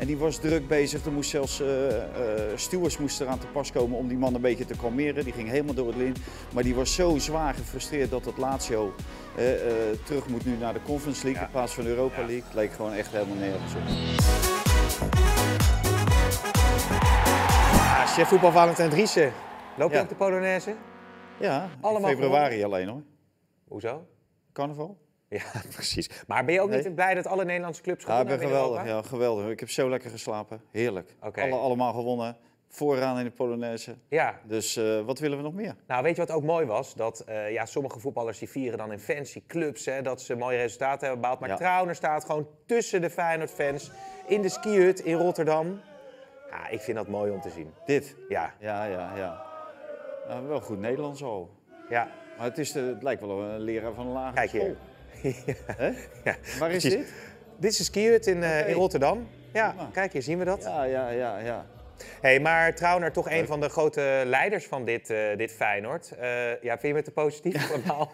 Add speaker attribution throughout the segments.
Speaker 1: En die was druk bezig. Er moest zelfs uh, stewards moest eraan te pas komen om die man een beetje te kalmeren. Die ging helemaal door het lint. Maar die was zo zwaar gefrustreerd dat het Lazio uh, terug moet nu naar de Conference League in plaats van de Europa League. Het leek gewoon echt helemaal nergens op. Ja, ah, chef voetbal Valentijn Driessen.
Speaker 2: Loop je ja. op de Polonaise?
Speaker 1: Ja, Allemaal februari alleen hoor. Hoezo? Carnaval. Ja, precies. Maar ben je ook niet
Speaker 2: blij dat alle Nederlandse clubs gewonnen ja, ik ben geweldig, ja,
Speaker 1: geweldig. Ik heb zo lekker geslapen. Heerlijk. Alle, allemaal gewonnen. Vooraan in de Polonaise. Ja. Dus
Speaker 2: eh, wat willen we nog meer? Nou, weet je wat ook mooi was? Dat eh, ja, sommige voetballers die vieren dan in fancy clubs hè, dat ze mooie resultaten hebben behaald. Maar ja. Trauner staat gewoon tussen de Feyenoord-fans in de skihut in Rotterdam.
Speaker 1: Ja, ik vind dat mooi om te zien. Dit? Ja. Ja, ja, ja. Nou, wel goed Nederlands al. Ja. Maar het, is het lijkt wel een leraar van een lagere Kijk hier ja. Waar is dit?
Speaker 2: Dit is een in, eh, in Rotterdam. Ja, kijk, hier zien we dat. Ja, ja, ja, ja. Hey, maar Trauner, toch een van de grote leiders van dit, uh, dit Feyenoord. Eh, ja, vind je het een positief verhaal?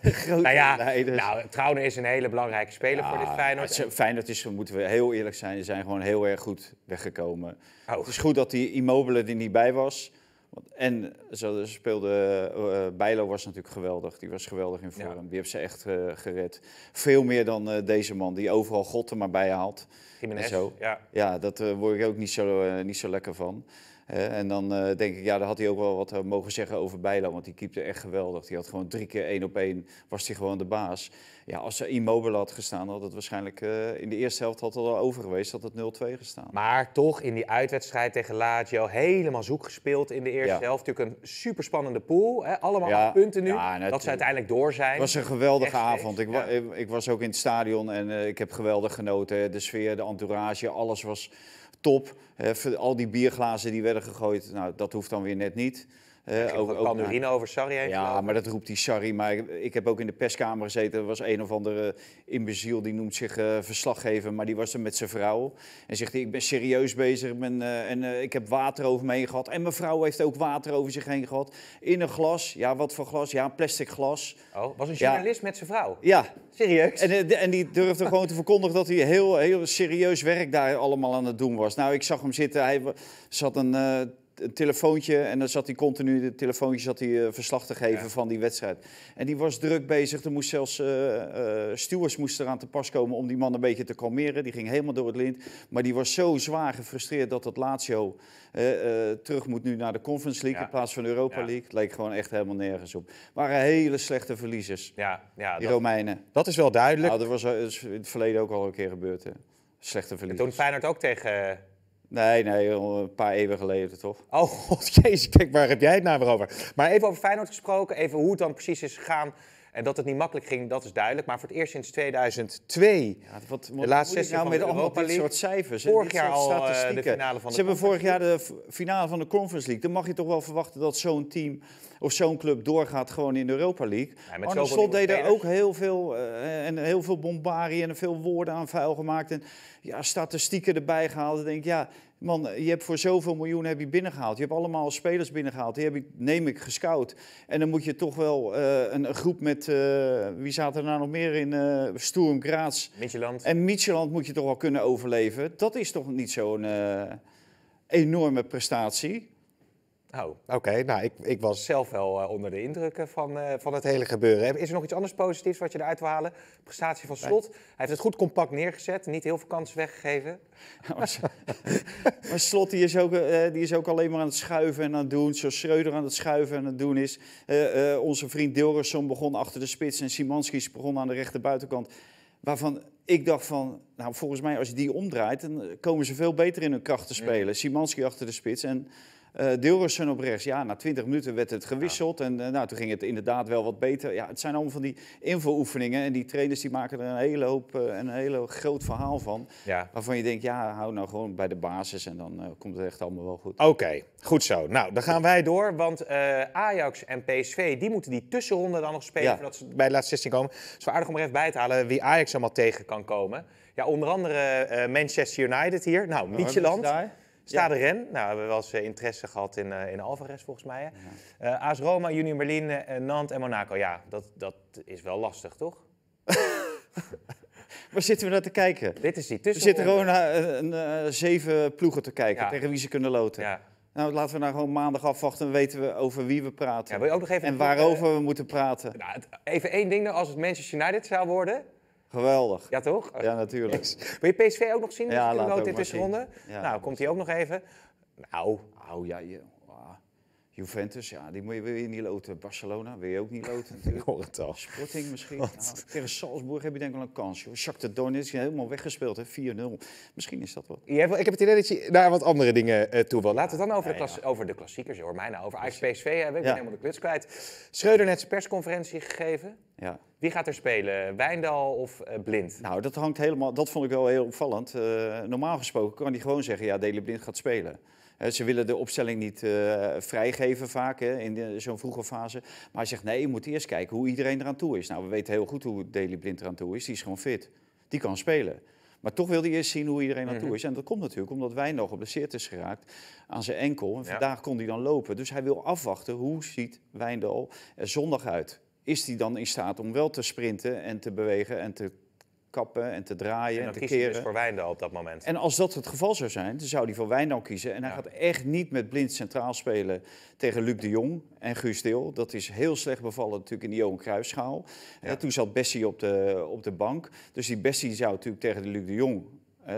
Speaker 2: grote nou ja, leiders. Nou, Trauner is een hele belangrijke speler voor dit Feyenoord. Het,
Speaker 1: Feyenoord is, moeten we heel eerlijk zijn, ze zijn gewoon heel erg goed weggekomen. Oh. Het is goed dat die Immobile die niet bij was en zo speelde uh, Bijlo was natuurlijk geweldig. Die was geweldig in vorm. Die heeft ze echt eh, gered. Veel meer dan eh, deze man die overal God er maar bij haalt. zo. Ja, ja dat word ik ook niet zo, niet zo lekker van en dan eh, denk ik, ja, daar had hij ook wel wat eh, mogen zeggen over Bijlo. Want die keepte echt geweldig. Die had gewoon drie keer één op één, was hij gewoon de baas. Ja, als ze Immobile had gestaan, had het waarschijnlijk eh, in de eerste helft al over geweest. Had het 0-2 gestaan.
Speaker 2: Maar toch in die uitwedstrijd tegen Lazio helemaal zoek gespeeld in de eerste helft. Natuurlijk een superspannende pool. Hè? Allemaal punten nu. dat ze uiteindelijk door zijn. Het was een
Speaker 1: geweldige avond. Ik, ik, was ook in het stadion en ik heb geweldig genoten. De sfeer, de entourage, alles was al die bierglazen die werden gegooid, nou, dat hoeft dan weer net niet. Uh, ook, over Sarri heen Ja, maar dat roept die Sarri. Maar ik, heb ook in de perskamer gezeten. Er was een of andere imbeziel, die noemt zich uh, verslaggever. Maar die was er met zijn vrouw. En zegt hij, ik ben serieus bezig. Ben, eh, en ik heb water over me heen gehad. En mijn vrouw heeft ook water over zich heen gehad. In een glas. Ja, wat voor glas? Ja, een plastic glas. Oh, was een journalist met zijn vrouw? Ja. Serieus? En, en die durfde gewoon te verkondigen dat hij heel, heel serieus werk daar allemaal aan het doen was. Nou, ik zag hem zitten. Hij zat een een telefoontje en dan zat hij continu de telefoontje zat hij, eh, verslag te geven van die wedstrijd. En die was druk bezig. Er moest zelfs uh, uh, eraan te pas komen om die man een beetje te kalmeren. Die ging helemaal door het lint. Maar die was zo zwaar gefrustreerd dat dat Lazio terug moet nu naar de Conference League in plaats van Europa League. leek gewoon echt helemaal nergens op. Het waren hele slechte verliezers, ja, ja, die Romeinen. Dat is wel duidelijk. Nou, dat was in het verleden ook al een keer gebeurd. Hè. Slechte verliezers. En toen Feyenoord ook tegen... Nee, nee, een paar eeuwen geleden toch?
Speaker 2: Oh god, jezus, kijk, waar heb jij het nou over? Maar even over Feyenoord gesproken, even hoe het dan precies is gegaan en dat het niet makkelijk ging, dat is duidelijk. Maar voor het eerst sinds 2002, wat de laatste sessie nou met allemaal dit soort cijfers Vorig jaar al eh, de finale van de Ze hebben vorig
Speaker 1: jaar de finale van de Conference League. Dan mag je toch wel verwachten dat zo'n team of zo'n club doorgaat gewoon in de Europa League. Ja, Arne Slot deed er ook heel veel, uh, en heel veel bombarie en veel woorden aan vuil gemaakt. En ja, statistieken erbij gehaald. Ik denk ja, Man, je hebt voor zoveel miljoen heb je binnengehaald. Je hebt allemaal spelers binnengehaald. Die heb ik, neem ik, gescout. En dan moet je toch wel eh, een, groep met... Eh, wie zaten er nou nog meer in? Uh, eh, Sturm, Graz. Micheland. En Micheland moet je toch wel kunnen overleven. Dat is toch niet zo'n enorme prestatie? Oh, oké. Nou,
Speaker 2: ik, ik, was zelf wel eh, onder de indrukken eh, van, eh, van het hele gebeuren. Is er nog iets anders positiefs wat je eruit wil halen? Prestatie van slot. Hij heeft het goed compact neergezet, niet heel veel kansen weggegeven.
Speaker 1: maar, slot die is, ook, die is ook alleen maar aan het schuiven en aan het doen. Zoals Schreuder aan het schuiven en aan het doen is. onze vriend Dilgerson begon achter de spits en Simanskis begon aan de rechter buitenkant. Waarvan ik dacht van, nou volgens mij als je die omdraait, dan komen ze veel beter in hun kracht te spelen. Simanski achter de spits en uh, op rechts, ja, na 20 minuten werd het gewisseld. En eh, nou, toen ging het inderdaad wel wat beter. Ja, het zijn allemaal van die invooefeningen. En die trainers die maken er een hele hoop, eh, een hele groot verhaal van. Waarvan je denkt, ja, hou nou gewoon bij de basis. En dan komt het echt allemaal wel goed.
Speaker 2: Oké, goed zo. Nou, dan gaan wij door. Want Ajax en PSV, die moeten die tussenronde dan nog spelen. Voordat ze bij de laatste 16 komen. Het is wel aardig om er even bij te halen wie Ajax allemaal tegen kan komen. Ja, onder andere Manchester United hier. Nou, Mietjeland. Land. Sta Ren? Nou, we hebben wel eens eh, interesse gehad in, eh, in Alvarez, volgens mij. AS eh, Roma, Junior Berlin, Nantes en Monaco. Ja, dat, dat is wel lastig, toch?
Speaker 1: Waar zitten we naar te kijken? Dit is die tussen. We zitten gewoon naar een, zeven ploegen te kijken tegen wie ze kunnen loten. Nou, laten we nou gewoon maandag afwachten en weten we over wie we praten. wil je ook nog even en waarover we moeten praten. Nou,
Speaker 2: even één ding, als het Manchester United zou worden,
Speaker 1: Geweldig. Ja, toch? Ja, natuurlijk. Wil je PSV ook nog zien ja, in de Ja, nou, komt hij ook nog even. Nou, oh, ja, je Juventus, ja, die moet je weer niet loten. Barcelona wil je ook niet loten natuurlijk. het Sporting misschien. tegen Salzburg heb je denk ik wel een kans. Jacques de Shakhtar is helemaal weggespeeld, hè? 4-0. Misschien is dat wel.
Speaker 2: ik heb het idee dat je daar wat andere dingen eh, toe wil. Laten we het dan over, de, klas over de klassiekers, hoor mij nou. Over Ajax PSV hebben, ik helemaal de kluts kwijt. Schreuder net zijn persconferentie gegeven. Ja. Wie gaat er spelen? Wijndal of
Speaker 1: eh, Blind? Nou, dat hangt helemaal... Dat vond ik wel heel opvallend. Eh, normaal gesproken kan hij gewoon zeggen, ja, Deli Blind gaat spelen. Eh, ze willen de opstelling niet eh, vrijgeven vaak hè, in zo'n vroege fase. Maar hij zegt nee, je moet eerst kijken hoe iedereen eraan toe is. Nou, we weten heel goed hoe Deli Blind eraan toe is. Die is gewoon fit. Die kan spelen. Maar toch wilde hij eerst zien hoe iedereen toe mhm. is. En dat komt natuurlijk omdat Wijn nog geblesseerd is geraakt aan zijn enkel. En vandaag kon hij dan lopen. Dus hij wil afwachten hoe ziet Wijndal er zondag uit. Is hij dan in staat om wel te sprinten en te bewegen en te kappen en te draaien en, te dus keren. dus voor Wijndal
Speaker 2: op dat moment. En als dat
Speaker 1: het geval zou zijn, dan zou hij voor Wijndal kiezen. En hij gaat echt niet met blind centraal spelen tegen Luc de Jong en Guus Deel. Dat is heel slecht bevallen natuurlijk in die Johan Cruijffschaal. Ja. Toen zat Bessie op de, op de bank. Dus die Bessie zou natuurlijk tegen de Luc de Jong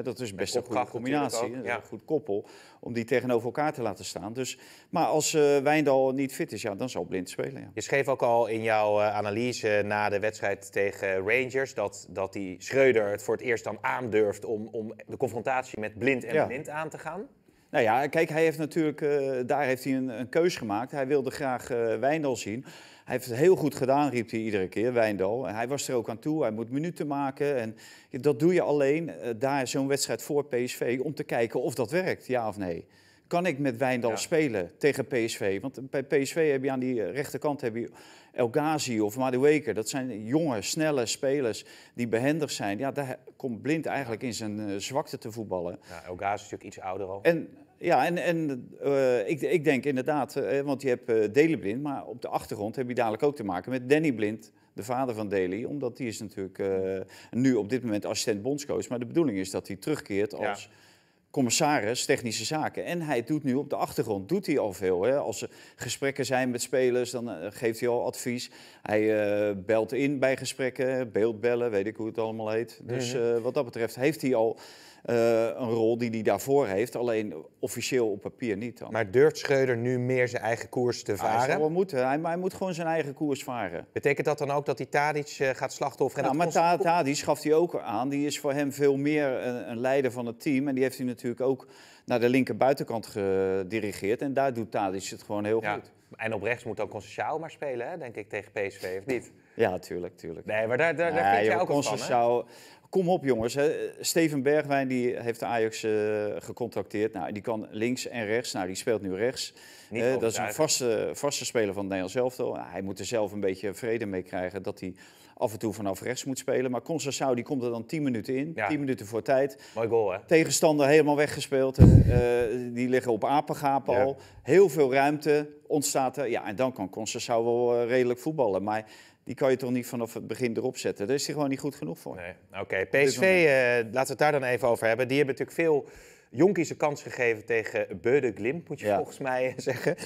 Speaker 1: dat is best een goede combinatie, ja. een goed koppel, om die tegenover elkaar te laten staan. Dus, maar als uh, Wijndal niet fit is, ja, dan zal Blind spelen. Ja. Je schreef ook al in jouw eh, analyse na de wedstrijd tegen
Speaker 2: Rangers dat, dat die Schreuder het voor het eerst dan aandurft om, om de confrontatie met Blind en Blind
Speaker 1: aan te gaan. Nou ja, kijk, hij heeft natuurlijk, eh, daar heeft hij een, een keus gemaakt. Hij wilde graag uh, Wijndal zien. Hij heeft het heel goed gedaan, riep hij iedere keer, Wijndal. En hij was er ook aan toe, hij moet minuten maken. En dat doe je alleen eh, daar zo'n wedstrijd voor PSV om te kijken of dat werkt, ja of nee kan ik met Wijndal spelen tegen PSV? Want bij PSV heb je aan die rechterkant heb je El Ghazi of Madueke. Dat zijn jonge, snelle spelers die behendig zijn. Ja, daar komt Blind eigenlijk in zijn eh, zwakte te voetballen. Ja, El Ghazi is natuurlijk iets ouder al. En, ja, en, en eh, ik, ik, denk inderdaad, eh, want je hebt uh, Deli Blind, maar op de achtergrond heb je dadelijk ook te maken met Danny Blind, de vader van Deli. Omdat die is natuurlijk nu op dit moment assistent bondscoach. Maar de bedoeling is dat hij terugkeert als commissaris technische zaken. En hij doet nu op de achtergrond doet hij al veel. Hè? Als er gesprekken zijn met spelers, dan eh, geeft hij al advies. Hij eh, belt in bij gesprekken, beeldbellen, weet ik hoe het allemaal heet. Dus mhm. eh, wat dat betreft heeft hij al eh, een rol die hij daarvoor heeft. Alleen officieel op papier niet dan. Maar durft Schreuder nu meer zijn eigen koers te ah, varen? hij
Speaker 2: moet, Hij, moet gewoon zijn eigen koers varen. Betekent dat dan ook dat hij Tadic eh, gaat slachtofferen? Nou, maar
Speaker 1: constant... Tadic gaf hij ook aan. Die is voor hem veel meer een, een leider van het team. En die heeft hij natuurlijk ook naar de linker buitenkant gedirigeerd. En daar doet Tadic het gewoon heel goed. En op rechts moet dan Concecao maar spelen, hè, denk ik, tegen PSV, of niet? Ja, tuurlijk, tuurlijk. Nee, maar daar, daar, daar ook van, Kom op, jongens. Hè. Steven Bergwijn die heeft de Ajax uh, eh, gecontacteerd. Nou, die kan links en rechts. Nou, die speelt nu rechts. Uh, dat is een vaste, vaste speler van het Nederlands nou, hij moet er zelf een beetje vrede mee krijgen dat hij af en toe vanaf rechts moet spelen. Maar Constanzao die komt er dan 10 minuten in. 10 minuten voor tijd. Mooi goal, hè? Tegenstander helemaal weggespeeld. Eh, die liggen op apengapen al. Heel veel ruimte ontstaat er. Ja, en dan kan Constanzao wel eh, redelijk voetballen. Maar die kan je toch niet vanaf het begin erop zetten. Daar is hij gewoon niet goed genoeg voor. Nee.
Speaker 2: Oké, PSV,
Speaker 1: eh, laten we het daar dan even over hebben. Die hebben natuurlijk veel...
Speaker 2: Jonkies een kans gegeven tegen Beude Glimp, moet je volgens
Speaker 1: mij zeggen. 2-1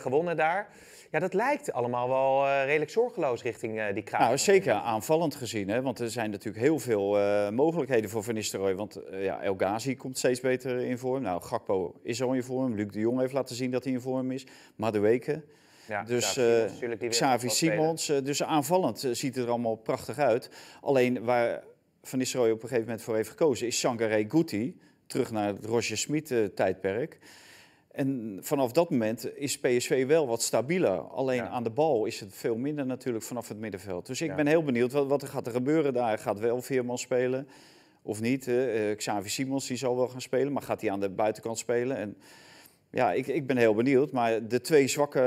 Speaker 2: gewonnen daar. Ja, dat lijkt allemaal wel uh, redelijk zorgeloos richting eh, die kraan. Nou,
Speaker 1: zeker aanvallend gezien, hè? want er zijn natuurlijk heel veel eh, mogelijkheden voor Van Nistelrooy. Want ja, El Ghazi komt steeds beter in vorm. Nou, Gakpo is al in vorm. Luc de Jong heeft laten zien dat hij in vorm is. Madueke.
Speaker 2: Ja, dus Savi Simons.
Speaker 1: dus aanvallend ziet het er allemaal prachtig uit. Alleen waar Van Nistelrooy op een gegeven moment voor heeft gekozen... is Sangare Guti, terug naar het Roger Smit-tijdperk... En vanaf dat moment is PSV wel wat stabieler. Alleen aan de bal is het veel minder natuurlijk vanaf het middenveld. Dus ik ben heel benieuwd wat, wat, er gaat gebeuren daar. Gaat wel Veerman spelen of niet? Uh, Xavi Simons die zal wel gaan spelen, maar gaat hij aan de buitenkant spelen? En ja, ik, ik ben heel benieuwd. Maar de twee zwakke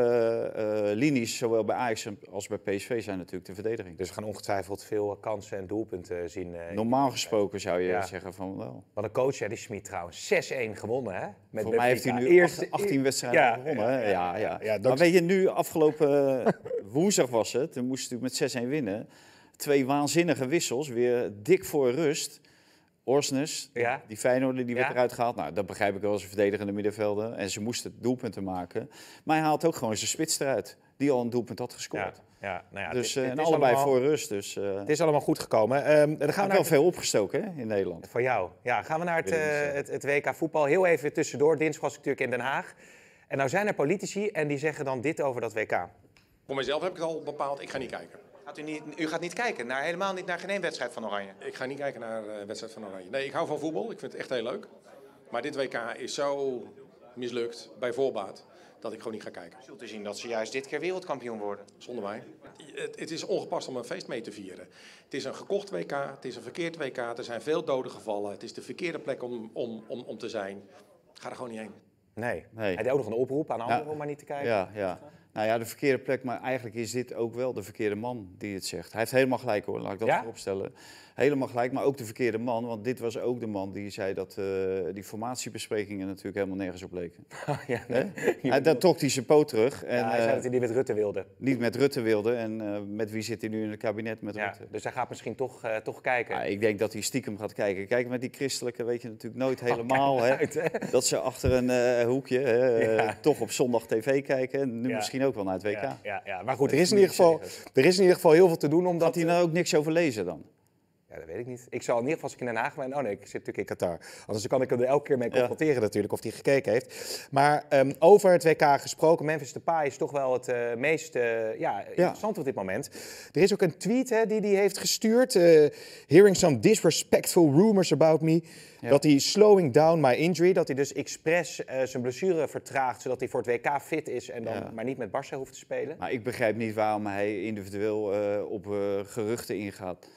Speaker 1: eh, eh, linies, zowel bij Ajax als bij PSV, zijn natuurlijk de verdediging. Dus we gaan ongetwijfeld veel kansen en doelpunten zien. Eh, Normaal gesproken zou je zeggen van wel. Wat een coach, hè, die Schmid
Speaker 2: trouwens. 6-1 gewonnen, hè? Met Voor mij heeft hij nu Eerste, 18 e- wedstrijden gewonnen. Ja, ja, ja. maar weet je,
Speaker 1: nu afgelopen woensdag was het. Toen moest hij met 6-1 winnen. Twee waanzinnige wissels, weer dik voor rust. Orsnes, ja. die Feyenoord, die werd eruit gehaald. Nou, dat begrijp ik wel, een verdedigende middenvelden. En ze moesten doelpunten maken. Maar hij haalt ook gewoon zijn spits eruit, die al een doelpunt had gescoord. Ja. Nou ja dus, eh, en allebei allemaal, voor rust. Dus, het eh, is allemaal goed gekomen. Er ehm, dan gaan we wel veel opgestoken hè, in Nederland. Voor jou.
Speaker 2: Ja, gaan we naar het, eh, het, WK voetbal. Heel even tussendoor. Dinsdag was ik natuurlijk in Den Haag. En nou zijn er politici en die zeggen dan dit over dat WK. Voor mijzelf heb ik het al bepaald. Ik ga niet kijken. Gaat u, niet, u gaat niet kijken, naar, helemaal niet naar geen één wedstrijd van Oranje? Ik ga niet kijken naar uh, wedstrijd van Oranje. Nee, ik hou van voetbal. Ik vind het echt heel leuk. Maar dit WK is zo mislukt, bij voorbaat, dat ik gewoon niet ga kijken. Zult zien dat ze juist dit keer wereldkampioen worden? Zonder mij. Het, het, is ongepast om een feest mee te vieren. Het is een gekocht WK, het is een verkeerd WK, er zijn veel doden gevallen. Het is de verkeerde plek om, om, om, om te zijn. Ga er gewoon niet heen.
Speaker 1: Nee. nee. Hij deed ook nog een oproep aan anderen om maar niet te kijken. Ja, ja. Nou ja, de verkeerde plek, maar eigenlijk is dit ook wel de verkeerde man die het zegt. Hij heeft helemaal gelijk hoor, laat ik dat ja? vooropstellen helemaal gelijk, maar ook de verkeerde man. Want dit was ook de man die zei dat eh, die formatiebesprekingen natuurlijk helemaal nergens op leken. Oh, ja, Hij, trok hij zijn poot terug. En, ja, hij zei eh, dat hij niet met Rutte wilde. Niet met Rutte wilde. En eh, met wie zit hij nu in het kabinet met Rutte? Dus hij gaat misschien toch, toch kijken. Ja, ik denk dat hij stiekem gaat kijken. Kijk, met die christelijke weet je natuurlijk nooit oh, helemaal. hè, Dat ze achter een hoekje toch op zondag tv kijken. en Nu misschien ook wel naar het WK. Ja, ja, Maar goed, er is, in ieder geval, er is in ieder geval heel veel te doen. Omdat... hij nou ook niks over
Speaker 2: lezen dan? Ja, dat weet ik niet. Ik zal in ieder geval, als ik in Den Haag ben... Oh nee, ik zit natuurlijk in Qatar. Anders kan ik hem er elke keer mee confronteren natuurlijk, of hij gekeken heeft. Maar ehm, over het WK gesproken, Memphis Depay is toch wel het uh, meest eh, ja, interessant op dit moment. Er is ook een tweet hè, die hij heeft gestuurd. Uh, hearing some disrespectful rumors about me. Dat hij slowing down my injury. Dat hij dus expres zijn blessure vertraagt, zodat hij voor het WK fit is en dan maar niet met Barça hoeft te spelen.
Speaker 1: Maar ik begrijp niet waarom hij individueel op geruchten ingaat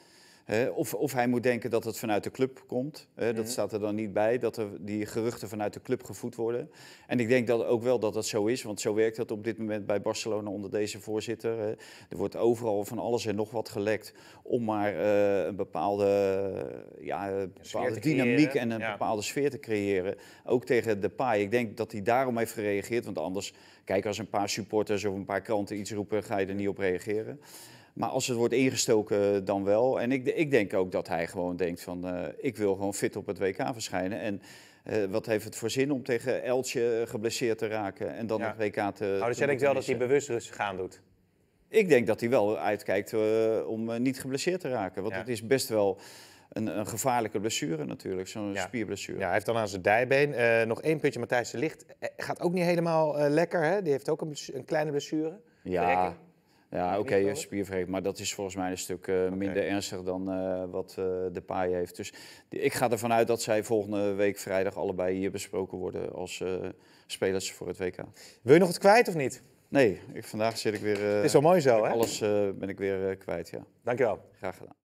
Speaker 1: of, of hij moet denken dat het vanuit de club komt. Hè, dat staat er dan niet bij, dat er die geruchten vanuit de club gevoed worden. En ik denk dat ook wel dat dat zo is, want zo werkt dat op dit moment bij Barcelona onder deze voorzitter. Hè. Er wordt overal van alles en nog wat gelekt om maar eh, een bepaalde, ja, bepaalde dynamiek en een bepaalde sfeer te creëren. Ook tegen de paai. Ik denk dat hij daarom heeft gereageerd, want anders, kijk, als een paar supporters of een paar kranten iets roepen, ga je er niet op reageren. Maar als het wordt ingestoken, eh, dan wel. En ik, ik denk ook dat hij gewoon denkt van, eh, ik wil gewoon fit op het WK verschijnen. En eh, wat heeft het voor zin om tegen Eltje geblesseerd te raken en dan het WK te... Nou, dus jij denkt wel dat hij bewust rustig aan doet? Ik denk dat hij wel uitkijkt om niet geblesseerd te raken. Want het is best wel... Een, een, gevaarlijke blessure natuurlijk, zo'n spierblessure. Ja, hij heeft dan aan zijn dijbeen. nog één puntje, Matthijs de Licht.
Speaker 2: gaat ook niet helemaal lekker, hè? Die heeft ook een, een kleine blessure.
Speaker 1: Ja, ja, oké, okay, Maar dat is volgens mij een stuk eh, minder ernstig dan eh, wat eh, de paai heeft. Dus ik ga ervan uit dat zij volgende week vrijdag allebei hier besproken worden als spelers voor het WK. Wil je nog het kwijt of niet? Nee, vandaag zit ik weer. is wel mooi zo, hè? Alles ben ik weer kwijt, ja. Dankjewel. Graag gedaan.